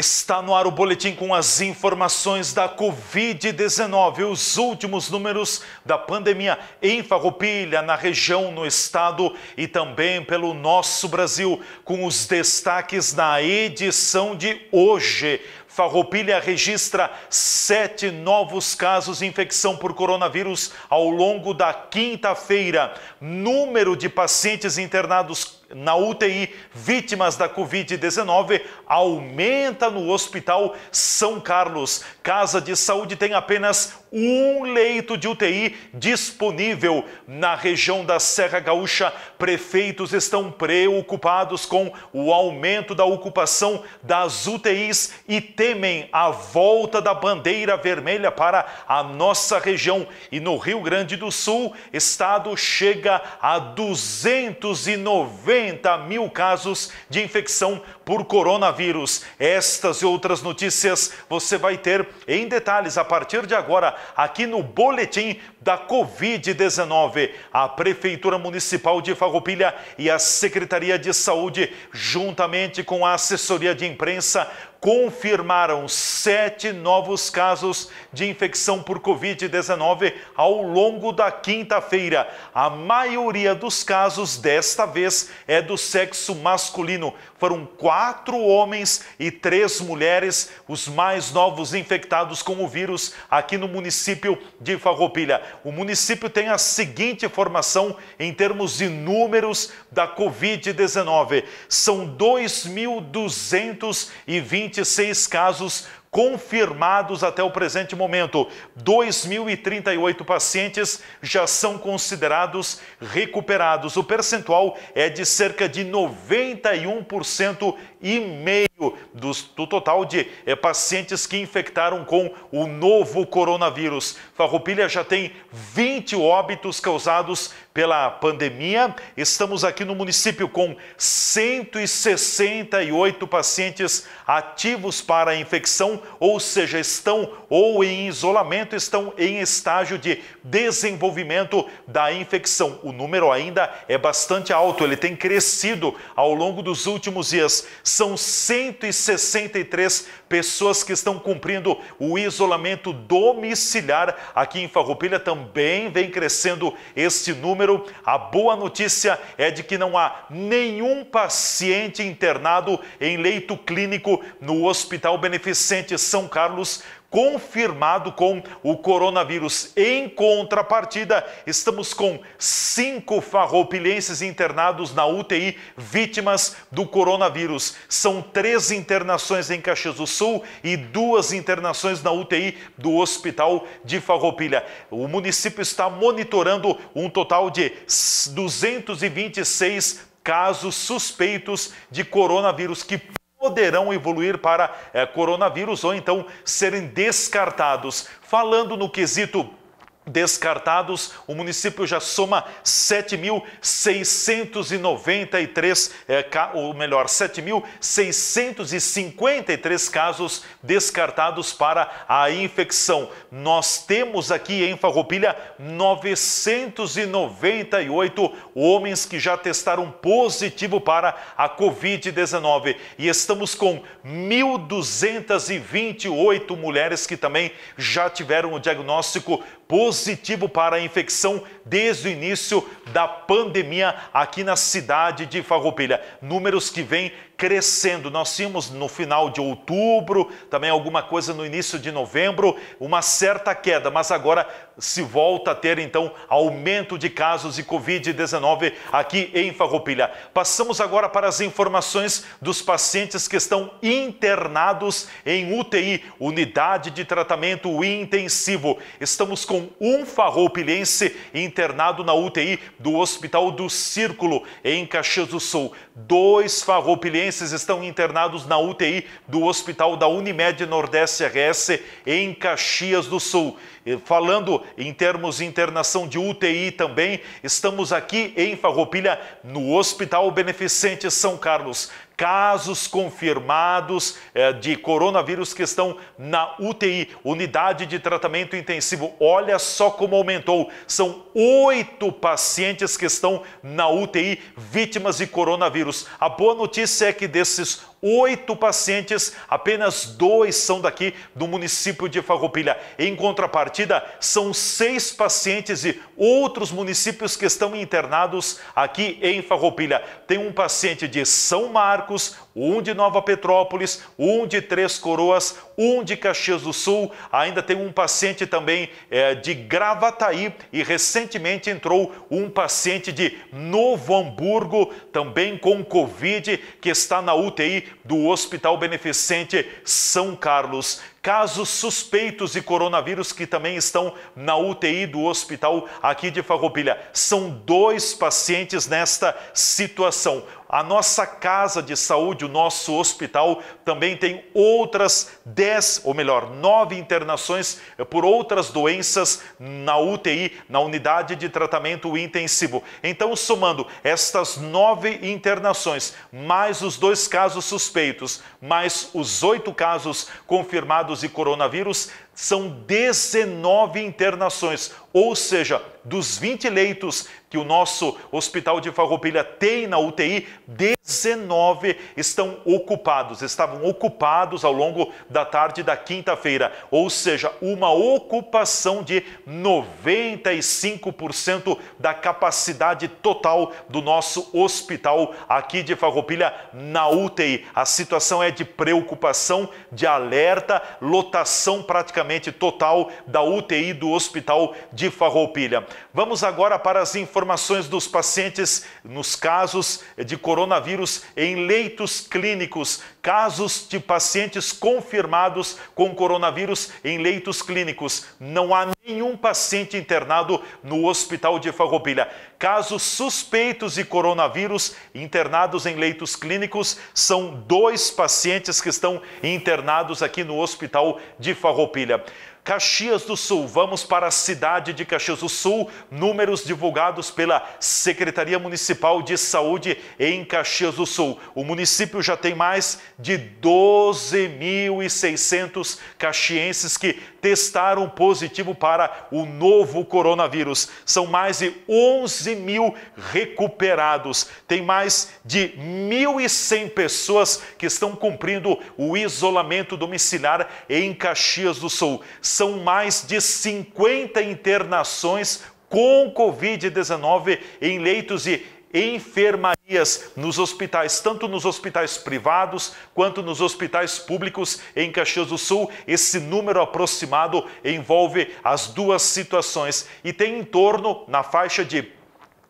Está no ar o boletim com as informações da Covid-19, os últimos números da pandemia em Farroupilha, na região, no estado e também pelo nosso Brasil, com os destaques na edição de hoje. Farroupilha registra sete novos casos de infecção por coronavírus ao longo da quinta-feira. Número de pacientes internados na UTI vítimas da Covid-19 aumenta no Hospital São Carlos. Casa de Saúde tem apenas um leito de UTI disponível na região da Serra Gaúcha. Prefeitos estão preocupados com o aumento da ocupação das UTIs e temem a volta da bandeira vermelha para a nossa região. E no Rio Grande do Sul, estado chega a 290 50 mil casos de infecção por coronavírus. Estas e outras notícias você vai ter em detalhes a partir de agora aqui no Boletim da Covid-19. A Prefeitura Municipal de Farroupilha e a Secretaria de Saúde, juntamente com a assessoria de imprensa, confirmaram sete novos casos de infecção por Covid-19 ao longo da quinta-feira. A maioria dos casos, desta vez, é do sexo masculino. Foram quatro homens e três mulheres os mais novos infectados com o vírus aqui no município de Farroupilha. O município tem a seguinte informação em termos de números da Covid-19. São 2.220 26 casos confirmados até o presente momento. 2.038 pacientes já são considerados recuperados. O percentual é de cerca de 91% e meio dos, do total de é, pacientes que infectaram com o novo coronavírus. Farroupilha já tem 20 óbitos causados pela pandemia. Estamos aqui no município com 168 pacientes ativos para a infecção ou seja, estão ou em isolamento, estão em estágio de desenvolvimento da infecção. O número ainda é bastante alto, ele tem crescido ao longo dos últimos dias. São 163 pessoas que estão cumprindo o isolamento domiciliar aqui em Farroupilha, também vem crescendo este número. A boa notícia é de que não há nenhum paciente internado em leito clínico no Hospital Beneficente paciente São Carlos confirmado com o coronavírus. Em contrapartida, estamos com cinco farroupilenses internados na UTI vítimas do coronavírus. São três internações em Caxias do Sul e duas internações na UTI do Hospital de Farroupilha. O município está monitorando um total de 226 casos suspeitos de coronavírus que poderão evoluir para é, coronavírus ou então serem descartados. Falando no quesito descartados. O município já soma 7.693, é, ou melhor, 7.653 casos descartados para a infecção. Nós temos aqui em Farroupilha 998 homens que já testaram positivo para a Covid-19 e estamos com 1.228 mulheres que também já tiveram o diagnóstico positivo positivo para a infecção desde o início da pandemia aqui na cidade de Farroupilha. Números que vêm crescendo. Nós tínhamos no final de outubro, também alguma coisa no início de novembro, uma certa queda, mas agora se volta a ter então aumento de casos de Covid-19 aqui em Farroupilha. Passamos agora para as informações dos pacientes que estão internados em UTI, unidade de tratamento intensivo. Estamos com um farroupilhense internado na UTI do Hospital do Círculo, em Caxias do Sul. Dois farroupilhenses estão internados na UTI do Hospital da Unimed Nordeste RS em Caxias do Sul. E falando em termos de internação de UTI também, estamos aqui em Farroupilha no Hospital Beneficente São Carlos casos confirmados eh, de coronavírus que estão na UTI, unidade de tratamento intensivo. Olha só como aumentou. São oito pacientes que estão na UTI vítimas de coronavírus. A boa notícia é que desses oito pacientes, apenas dois são daqui do município de Farroupilha. Em contrapartida, são seis pacientes de outros municípios que estão internados aqui em Farroupilha. Tem um paciente de São Marcos, um de Nova Petrópolis, um de Três Coroas, um de Caxias do Sul, ainda tem um paciente também é, de Gravataí e recentemente entrou um paciente de Novo Hamburgo, também com Covid, que está na UTI do Hospital Beneficente São Carlos casos suspeitos de coronavírus que também estão na UTI do hospital aqui de Farroupilha. São dois pacientes nesta situação. A nossa casa de saúde, o nosso hospital, também tem outras 10, ou melhor, 9 internações por outras doenças na UTI, na unidade de tratamento intensivo. Então, somando estas 9 internações, mais os dois casos suspeitos, mais os oito casos confirmados de coronavírus, são 19 internações, ou seja, dos 20 leitos que o nosso Hospital de Farroupilha tem na UTI, 19 estão ocupados, estavam ocupados ao longo da tarde da quinta-feira, ou seja, uma ocupação de 95% da capacidade total do nosso hospital aqui de Farroupilha na UTI. A situação é de preocupação, de alerta, lotação praticamente total da UTI do hospital de Farroupilha. Vamos agora para as informações dos pacientes nos casos de coronavírus coronavírus em leitos clínicos. Casos de pacientes confirmados com coronavírus em leitos clínicos. Não há nenhum paciente internado no hospital de Farroupilha. Casos suspeitos de coronavírus internados em leitos clínicos são dois pacientes que estão internados aqui no hospital de Farroupilha. Caxias do Sul, vamos para a cidade de Caxias do Sul, números divulgados pela Secretaria Municipal de Saúde em Caxias do Sul. O município já tem mais de 12.600 caxienses que testaram positivo para o novo coronavírus. São mais de 11 mil recuperados. Tem mais de 1.100 pessoas que estão cumprindo o isolamento domiciliar em Caxias do Sul são mais de 50 internações com Covid-19 em leitos e enfermarias nos hospitais, tanto nos hospitais privados quanto nos hospitais públicos em Caxias do Sul. Esse número aproximado envolve as duas situações e tem em torno, na faixa de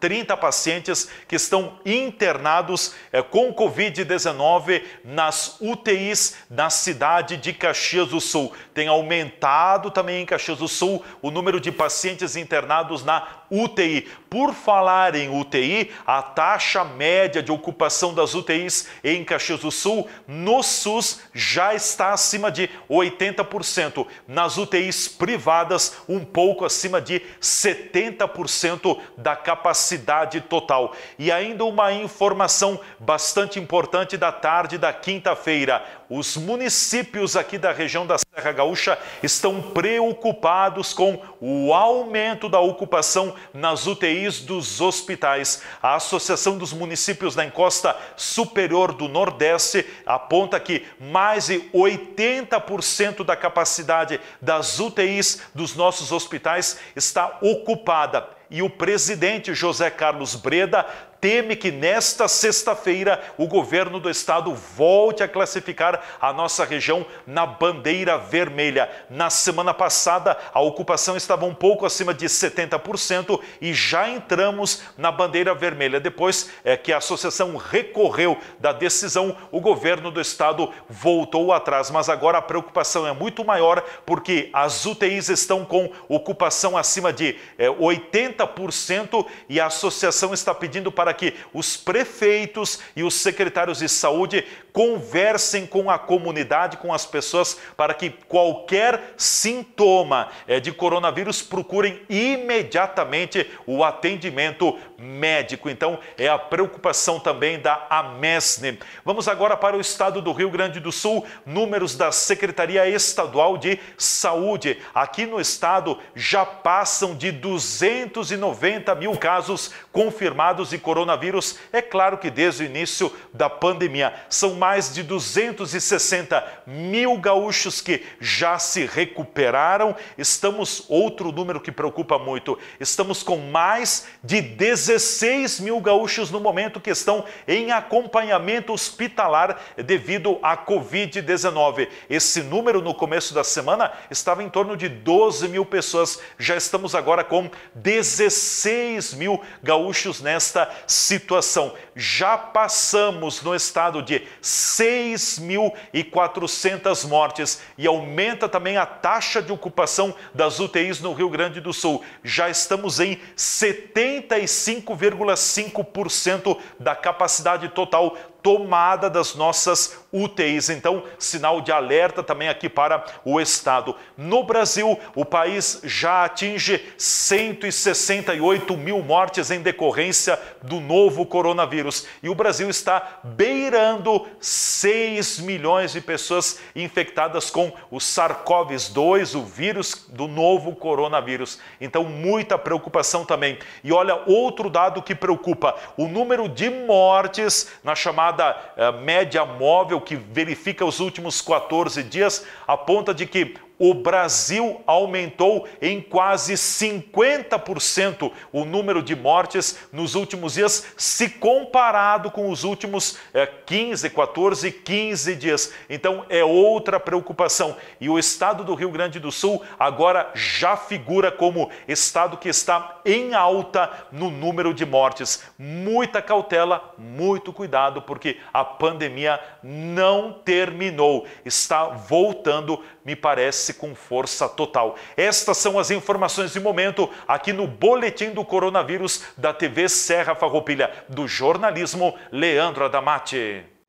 30 pacientes que estão internados é, com Covid-19 nas UTIs na cidade de Caxias do Sul. Tem aumentado também em Caxias do Sul o número de pacientes internados na UTI. Por falar em UTI, a taxa média de ocupação das UTIs em Caxias do Sul no SUS já está acima de 80%. Nas UTIs privadas, um pouco acima de 70% da capacidade total. E ainda uma informação bastante importante da tarde da quinta-feira: os municípios aqui da região da Serra Gaúcha estão preocupados com o aumento da ocupação nas UTIs dos hospitais. A Associação dos Municípios da Encosta Superior do Nordeste aponta que mais de 80% da capacidade das UTIs dos nossos hospitais está ocupada e o presidente José Carlos Breda teme que nesta sexta-feira o governo do estado volte a classificar a nossa região na bandeira vermelha. Na semana passada, a ocupação estava um pouco acima de 70% e já entramos na bandeira vermelha. Depois é, que a associação recorreu da decisão, o governo do estado voltou atrás. Mas agora a preocupação é muito maior porque as UTIs estão com ocupação acima de é, 80% e a associação está pedindo para para que os prefeitos e os secretários de saúde conversem com a comunidade, com as pessoas, para que qualquer sintoma eh, de coronavírus procurem imediatamente o atendimento médico. Então, é a preocupação também da AMESNE. Vamos agora para o estado do Rio Grande do Sul, números da Secretaria Estadual de Saúde. Aqui no estado já passam de 290 mil casos confirmados de coronavírus coronavírus, é claro que desde o início da pandemia. São mais de 260 mil gaúchos que já se recuperaram. Estamos, outro número que preocupa muito, estamos com mais de 16 mil gaúchos no momento que estão em acompanhamento hospitalar devido à Covid-19. Esse número no começo da semana estava em torno de 12 mil pessoas. Já estamos agora com 16 mil gaúchos nesta situação. Já passamos no estado de 6.400 mortes e aumenta também a taxa de ocupação das UTIs no Rio Grande do Sul. Já estamos em 75,5% da capacidade total tomada das nossas UTIs. Então, sinal de alerta também aqui para o Estado. No Brasil, o país já atinge 168 mil mortes em decorrência do novo coronavírus. E o Brasil está beirando 6 milhões de pessoas infectadas com o SARS-CoV-2, o vírus do novo coronavírus. Então, muita preocupação também. E olha, outro dado que preocupa: o número de mortes na chamada chamada eh, média móvel, que verifica os últimos 14 dias, aponta de que o Brasil aumentou em quase 50% o número de mortes nos últimos dias, se comparado com os últimos 15, 14, 15 dias. Então é outra preocupação. E o estado do Rio Grande do Sul agora já figura como estado que está em alta no número de mortes. Muita cautela, muito cuidado, porque a pandemia não terminou. Está voltando, me parece cresce com força total. Estas são as informações de momento aqui no Boletim do Coronavírus da TV Serra Farroupilha, do jornalismo Leandro Adamati.